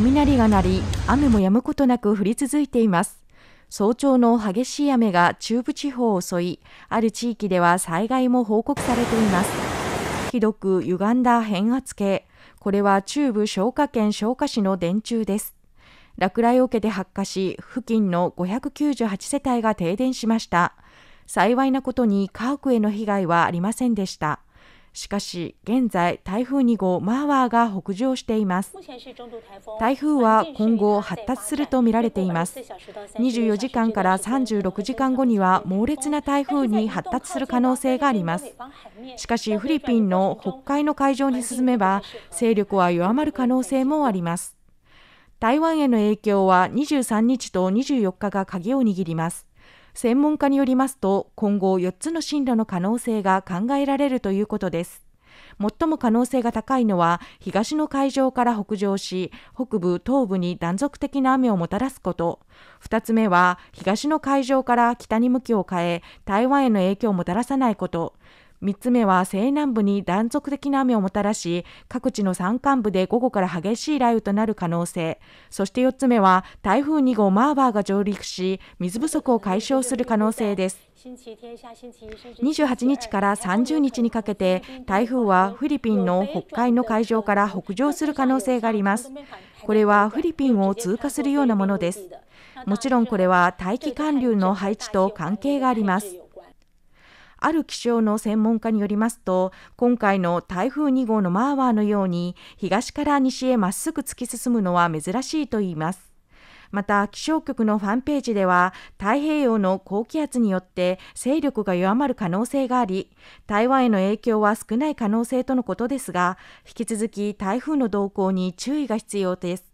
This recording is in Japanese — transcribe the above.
雷が鳴り、雨も止むことなく降り続いています。早朝の激しい雨が中部地方を襲い、ある地域では災害も報告されています。ひどく歪んだ変圧計。これは中部消火圏消火市の電柱です。落雷を受けて発火し、付近の598世帯が停電しました。幸いなことに家屋への被害はありませんでした。しかし現在台風2号マーワーが北上しています台風は今後発達するとみられています24時間から36時間後には猛烈な台風に発達する可能性がありますしかしフィリピンの北海の海上に進めば勢力は弱まる可能性もあります台湾への影響は23日と24日が鍵を握ります専門家によりますと今後4つの進路の可能性が考えられるということです最も可能性が高いのは東の海上から北上し、北部、東部に断続的な雨をもたらすこと。2つ目は東の海上から北に向きを変え、台湾への影響をもたらさないこと。3つ目は西南部に断続的な雨をもたらし、各地の山間部で午後から激しい雷雨となる可能性。そして4つ目は台風2号マーバーが上陸し、水不足を解消する可能性です。28日から30日にかけて台風ははフィリピンの北海の海上から北上する可能性があります。これはフィリピンを通過するようなものです。もちろんこれは大気環流の配置と関係があります。ある気象の専門家によりますと、今回の台風2号のマーワーのように、東から西へまっすぐ突き進むのは珍しいといいます。また気象局のファンページでは太平洋の高気圧によって勢力が弱まる可能性があり台湾への影響は少ない可能性とのことですが引き続き台風の動向に注意が必要です